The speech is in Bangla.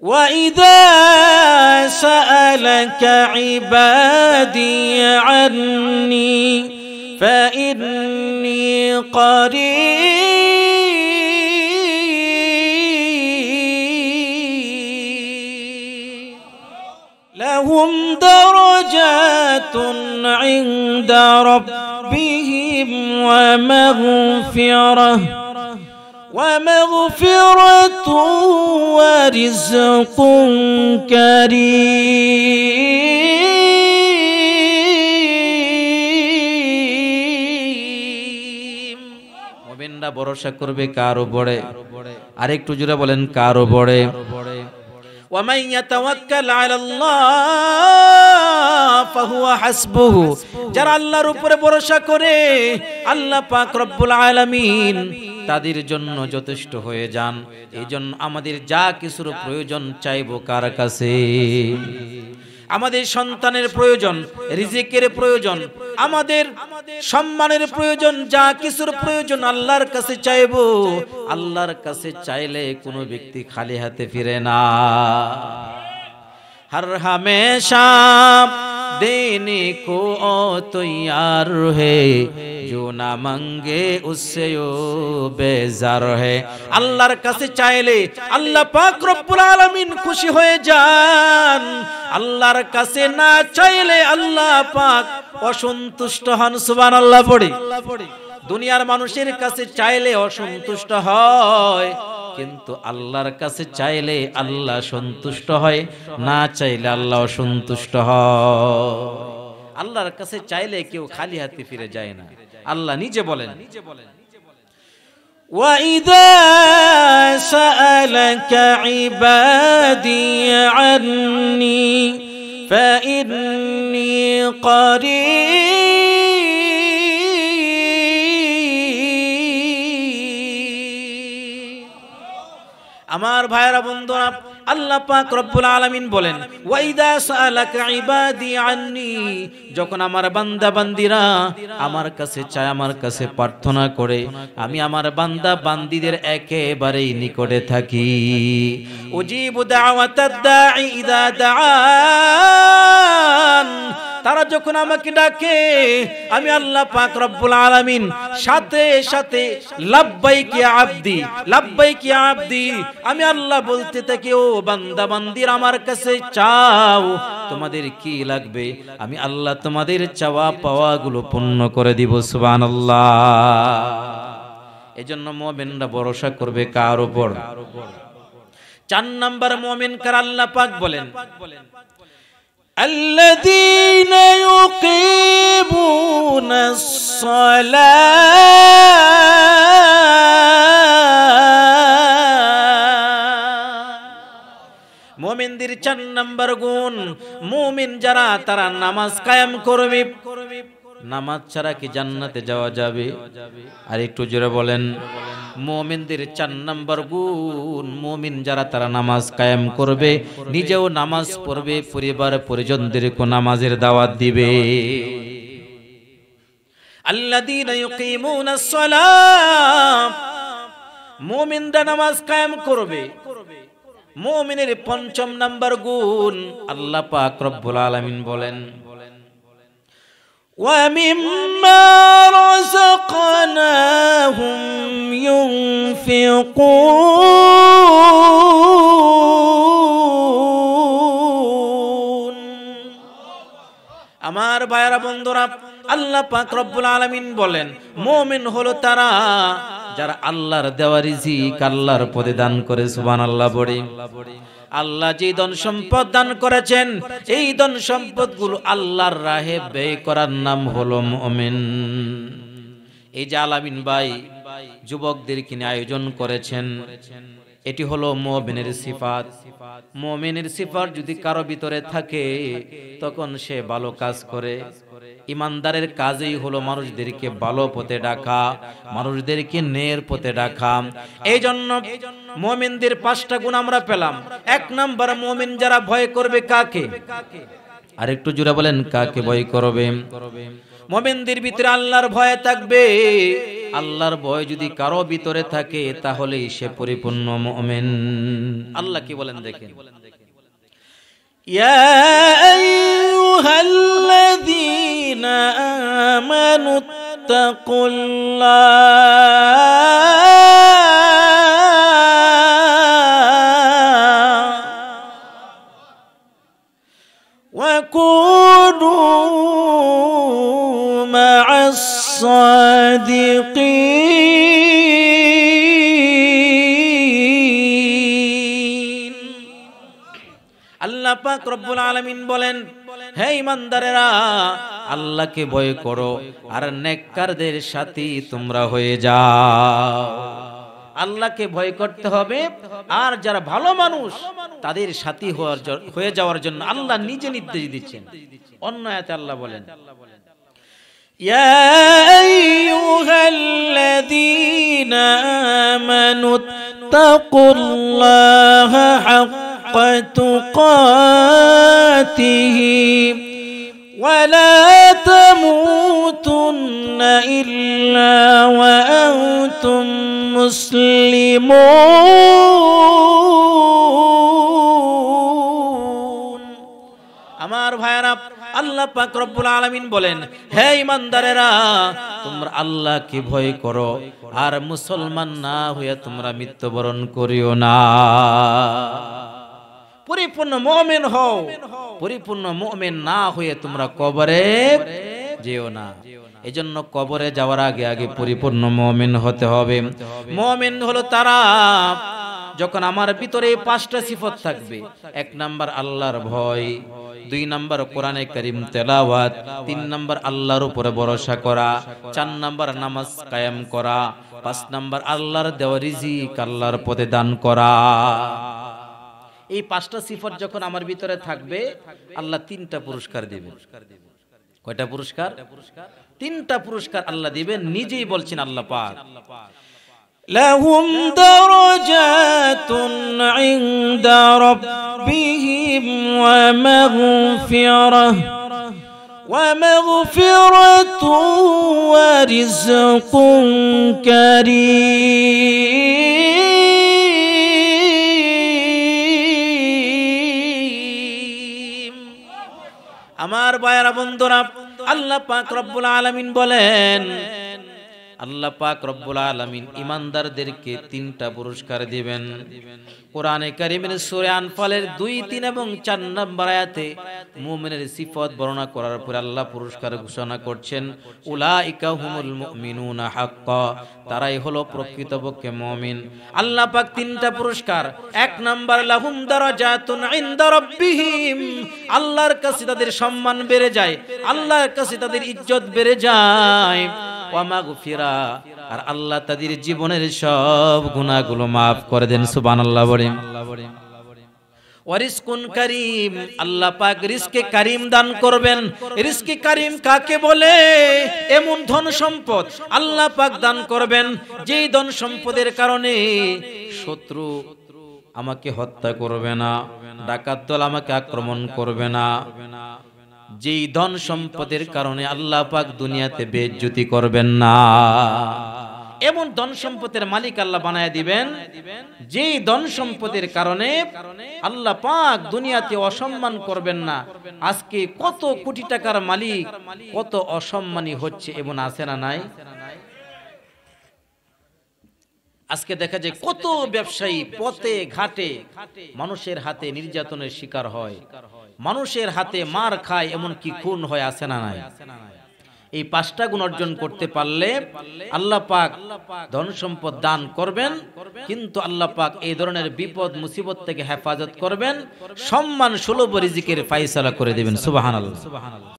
وإذا سألك عبادي عني فإني قريب لهم درجات عند ربهم ومغفره ومغفرة ورزق كريم মোমিনরা ভরসা করবে কার উপরে আরেকটু জুড়ে বলেন কার উপরে ومن يتوكل على الله فهو حسبه যারা আল্লাহর উপরে ভরসা করে আল্লাহ পাক রব্বুল আলামিন তাদের জন্য যথেষ্ট হয়ে যান এই জন্য আমাদের যা কিছুর প্রয়োজন চাইব কার কাছে আমাদের সন্তানের প্রয়োজন রিজিকের প্রয়োজন আমাদের সম্মানের প্রয়োজন যা কিছুর প্রয়োজন আল্লাহর কাছে চাইব আল্লাহর কাছে চাইলে কোনো ব্যক্তি খালি হাতে ফিরে না হর হামেশা देने को ओ तैयार है जो ना मांगे उससे ओ बेजार है আল্লাহর কাছে চাইলে আল্লাহ পাক রব্বুল আলামিন খুশি হয়ে যান আল্লাহর কাছে না চাইলে আল্লাহ পাক অসন্তুষ্ট হন সুবহানাল্লাহ পড়ে দুনিয়ার মানুষের কাছে চাইলে অসন্তুষ্ট হয় কিন্তু আল্লাহর কাছে চাইলে আল্লাহ সন্তুষ্ট হয় না চাইলে আল্লাহ সন্তুষ্ট হ আল্লাহর কাছে চাইলে কেউ খালি হাতে ফিরে যায় না আল্লাহ নিজে বলেন নিজে বলেন وإذا سألك عبادي عني فإني قريب আমার ভাইরা বন্ধুরা আল্লাহ পাক রব্বুল আলামিন বলেন ওয়াইদা সালাকা ইবাদি আননি যখন আমার বান্দা বান্দীরা আমার কাছে চায় আমার কাছে প্রার্থনা করে আমি আমার বান্দা বান্দীদের একেবারেই নিকটে থাকি উজিবু দাওয়াতাদ দাঈ ইদা দাআন তারা যখন আমাকে ডাকে আমি আল্লাহ পাক রব্বুল আলামিন সাথে সাথে লাব্বাই আব্দি লাব্বাই আব্দি আমি আল্লাহ বলতে থাকি ও বান্দা বান্দির আমার কাছে চাও তোমাদের কি লাগবে আমি আল্লাহ তোমাদের চাওয়া পাওয়াগুলো পূর্ণ করে দিব সুবহানাল্লাহ এজন্য মুমিনরা ভরসা করবে কার উপর চার নাম্বার মুমিন কার আল্লাহ পাক বলেন الذين يقيمون الصلاة মুমিনদের চার নম্বর গুণ মুমিন যারা তারা নামাজ কায়েম করবে নামাজ ছাড়া কি জান্নাতে যাওয়া যাবে আর একটু জোরে বলেন মোমেনদের চার নম্বর গুণ মোমিন যারা তারা নামাজ কায়েম করবে নিজেও নামাজ পড়বে পরিবার পরিজনদেরকে নামাজের দাওয়াত দিবে আল্লাদিন ইউকিমুনাস সালাম মুমিনরা নামাজ কায়েম করবে মুমিনের পঞ্চম নম্বর গুণ আল্লাহ পাক রব্বুল আলামিন বলেন ومما رزقناهم ينفقون আমার ভাইরা বন্ধুরা আল্লাহ পাক রব্বুল আলামিন বলেন মুমিন হলো তারা যারা আল্লাহর দেওয়া রিজিক আল্লাহর পদে দান করে সুবহানাল্লাহ বড়ি আল্লাহ যে ধন সম্পদ দান করেছেন এই ধন গুলো আল্লাহর রাহে ব্যয় করার নাম হলো মমিন এই যে আলামিন ভাই যুবকদের কিনে আয়োজন করেছেন এটি হলো মমিনের সিফাত মোমেনের সিফাত যদি কারো ভিতরে থাকে তখন সে ভালো কাজ করে ইমানদারের কাজেই হলো মানুষদেরকে ভালো পথে ডাকা মানুষদেরকে নেয়ের পথে ডাকা এই জন্য মোমিনদের পাঁচটা গুণ আমরা পেলাম এক নাম্বার মোমিন যারা ভয় করবে কাকে আর একটু জুড়ে বলেন কাকে ভয় করবে মোমিনদের ভিতরে আল্লাহর ভয় থাকবে আল্লাহর ভয় যদি কারো ভিতরে থাকে তাহলে সে পরিপূর্ণ মোমেন আল্লাহ কি বলেন দেখেন ইয়া أيها الذين آمنوا اتقوا الله وكونوا مع الصادقين পাক রব্বুল আলামিন বলেন হে ইমানদারেরা আল্লাহকে ভয় করো আর নেককারদের সাথী তোমরা হয়ে যাও আল্লাহকে ভয় করতে হবে আর যারা ভালো মানুষ তাদের সাথী হওয়ার হয়ে যাওয়ার জন্য আল্লাহ নিজে নির্দেশ দিচ্ছেন অন্য এতে আল্লাহ বলেন يا أيها الذين آمنوا اتقوا حق تقاته ولا تموتن إلا وأنتم مسلمون أمار بھائرہ আল্লাহ পাক রব্বুল আলামিন বলেন হে ইমানদারেরা তোমরা আল্লাহকে ভয় করো আর মুসলমান না হয়ে তোমরা মৃত্যুবরণ করিও না পরিপূর্ণ মোমেন হও পরিপূর্ণ মোমেন না হয়ে তোমরা কবরে যেও না এই জন্য কবরে যাওয়ার আগে আগে পরিপূর্ণ মোমেন হতে হবে মোমেন হলো তারা যখন আমার ভিতরে পাঁচটা সিফত থাকবে এক নাম্বার আল্লাহর ভয় দুই নাম্বার কোরআনে করিম তেলাওয়াত তিন নাম্বার আল্লাহর উপরে ভরসা করা চার নাম্বার নামাজ কায়েম করা পাঁচ নাম্বার আল্লাহর দেওয়ারিজি কাল্লার পদে দান করা এই পাঁচটা সিফত যখন আমার ভিতরে থাকবে আল্লাহ তিনটা পুরস্কার দেবেন কয়টা পুরস্কার তিনটা পুরস্কার আল্লাহ দিবেন নিজেই বলছেন আল্লাহ পাক لهم درجات عند ربهم ومغفرة ومغفرة ورزق كريم আমার বায়রা বন্ধুরা আল্লাহ পাক রব্বুল আলামিন বলেন আল্লাহ পাক রব্বুল আলমিন ইমানদারদেরকে তিনটা পুরস্কার দিবেন কোরআনে কারিমের সুরে আনফালের দুই তিন এবং চার নম্বর আয়াতে মুমিনের সিফত বর্ণনা করার পরে আল্লাহ পুরস্কার ঘোষণা করছেন উলা ইকাহুমুল মুমিনুনা হাক্ক তারাই হলো প্রকৃতপক্ষে মুমিন আল্লাহ পাক তিনটা পুরস্কার এক নাম্বার লাহুম দারাজাতুন ইনদা রাব্বিহিম আল্লাহর কাছে তাদের সম্মান বেড়ে যায় আল্লাহর কাছে তাদের ইজ্জত বেড়ে যায় আর আল্লাহ তাদের জীবনের সব গুনাহগুলো মাফ করে দেন সুবান আল্লাহ বলে এমন ধন সম্পদ আল্লাহ পাক দান করবেন যেই ধন সম্পদের কারণে শত্রু আমাকে হত্যা করবে না ডাকাত দল আমাকে আক্রমণ করবে না যেই ধন সম্পদের কারণে আল্লাহ পাক দুনিয়াতে বেজ্জুতি করবেন না এমন ধন সম্পদের মালিক আল্লাহ বানায় দিবেন যেই ধন সম্পদের কারণে আল্লাহ পাক দুনিয়াতে অসম্মান করবেন না আজকে কত কোটি টাকার মালিক কত অসম্মানী হচ্ছে এমন আছে না নাই আজকে দেখা যায় কত ব্যবসায়ী পথে ঘাটে মানুষের হাতে নির্যাতনের শিকার হয় মানুষের হাতে মার খায় এমন কি খুন হয় আছে না নাই এই পাঁচটা গুণ অর্জন করতে পারলে আল্লাহ পাক ধন সম্পদ দান করবেন কিন্তু আল্লাহ পাক এই ধরনের বিপদ মুসিবত থেকে হেফাজত করবেন সম্মান সুলভ রিজিকের ফাইসালা করে দেবেন সুবাহ আল্লাহ